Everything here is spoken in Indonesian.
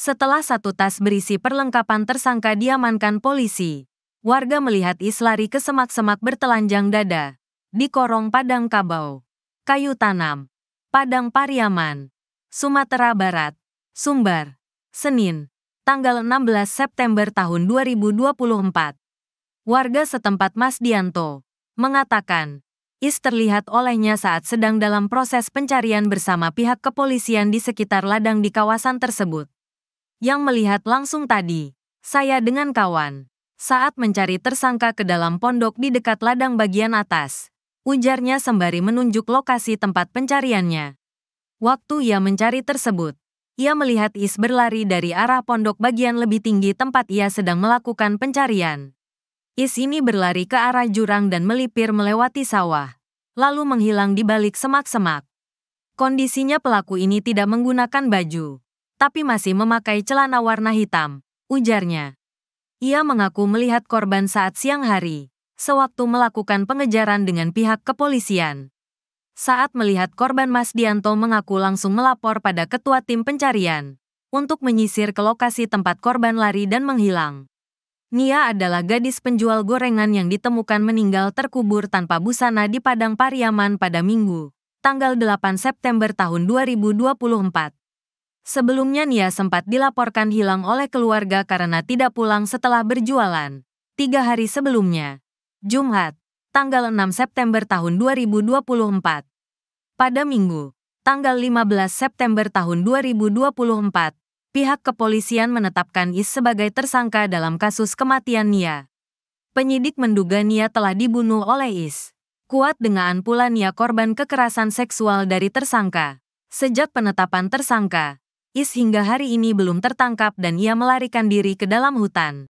Setelah satu tas berisi perlengkapan tersangka diamankan polisi, warga melihat Is lari ke semak-semak bertelanjang dada di Korong Padang Kabau, Kayu Tanam, Padang Pariaman, Sumatera Barat, Sumbar, Senin, tanggal 16 September tahun 2024. Warga setempat Mas Dianto mengatakan, Is terlihat olehnya saat sedang dalam proses pencarian bersama pihak kepolisian di sekitar ladang di kawasan tersebut yang melihat langsung tadi. Saya dengan kawan saat mencari tersangka ke dalam pondok di dekat ladang bagian atas. Ujarnya sembari menunjuk lokasi tempat pencariannya. Waktu ia mencari tersebut, ia melihat Is berlari dari arah pondok bagian lebih tinggi tempat ia sedang melakukan pencarian. Is ini berlari ke arah jurang dan melipir melewati sawah, lalu menghilang di balik semak-semak. Kondisinya pelaku ini tidak menggunakan baju tapi masih memakai celana warna hitam, ujarnya. Ia mengaku melihat korban saat siang hari, sewaktu melakukan pengejaran dengan pihak kepolisian. Saat melihat korban Mas Dianto mengaku langsung melapor pada ketua tim pencarian untuk menyisir ke lokasi tempat korban lari dan menghilang. Nia adalah gadis penjual gorengan yang ditemukan meninggal terkubur tanpa busana di Padang Pariaman pada Minggu, tanggal 8 September tahun 2024. Sebelumnya Nia sempat dilaporkan hilang oleh keluarga karena tidak pulang setelah berjualan. Tiga hari sebelumnya, Jumat, tanggal 6 September tahun 2024. Pada Minggu, tanggal 15 September tahun 2024, pihak kepolisian menetapkan Is sebagai tersangka dalam kasus kematian Nia. Penyidik menduga Nia telah dibunuh oleh Is. Kuat dengan pula Nia korban kekerasan seksual dari tersangka. Sejak penetapan tersangka, Is hingga hari ini belum tertangkap dan ia melarikan diri ke dalam hutan.